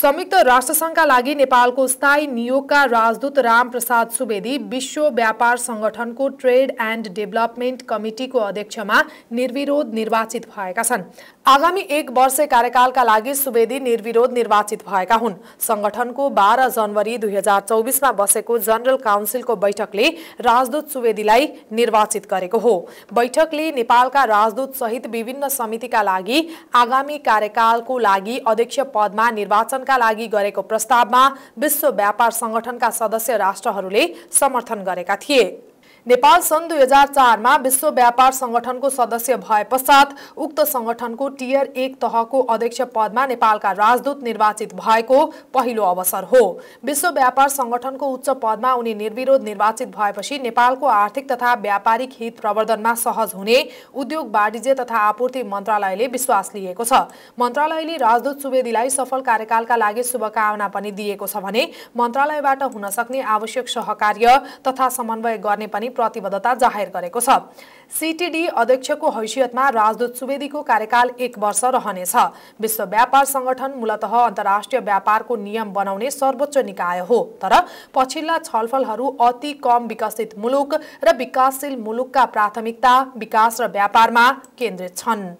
संयुक्त राष्ट्रसङ्घका लागि नेपालको स्थायी नियोगका राजदूत रामप्रसाद सुवेदी विश्व व्यापार सङ्गठनको ट्रेड एन्ड डेभलपमेन्ट कमिटीको अध्यक्षमा निर्विरोध निर्वाचित भएका छन् आगामी एक वर्ष कार्यकालका लागि सुवेदी निर्विरोध निर्वाचित भएका हुन् सङ्गठनको बाह्र जनवरी दुई हजार चौबिसमा बसेको जनरल काउन्सिलको बैठकले राजदूत सुवेदीलाई निर्वाचित गरेको हो बैठकले नेपालका राजदूत सहित विभिन्न समितिका लागि आगामी कार्यकालको लागि अध्यक्ष पदमा निर्वाचन सम्मेलनका लागि गरेको प्रस्तावमा विश्व व्यापार सङ्गठनका सदस्य राष्ट्रहरूले समर्थन गरेका थिए नेपाल सन् दुई हजार चारमा विश्व व्यापार सङ्गठनको सदस्य भए पश्चात उक्त सङ्गठनको टियर एक तहको अध्यक्ष पदमा नेपालका राजदूत निर्वाचित भएको पहिलो अवसर हो विश्व व्यापार सङ्गठनको उच्च पदमा उनी निर्विरोध निर्वाचित भएपछि नेपालको आर्थिक तथा व्यापारिक हित प्रवर्धनमा सहज हुने उद्योग वाणिज्य तथा आपूर्ति मन्त्रालयले विश्वास लिएको छ मन्त्रालयले राजदूत सुवेदीलाई सफल कार्यकालका लागि शुभकामना पनि दिएको छ भने मन्त्रालयबाट हुन सक्ने आवश्यक सहकार्य तथा समन्वय गर्ने पनि प्रतिबद्धता जाहेर गरेको छ सिटिडी अध्यक्षको हैसियतमा राजदूत सुवेदीको कार्यकाल एक वर्ष रहनेछ विश्व व्यापार सङ्गठन मूलत अन्तर्राष्ट्रिय व्यापारको नियम बनाउने सर्वोच्च निकाय हो तर पछिल्ला छलफलहरू अति कम विकसित मुलुक र विकासशील मुलुकका प्राथमिकता विकास र व्यापारमा केन्द्रित छन्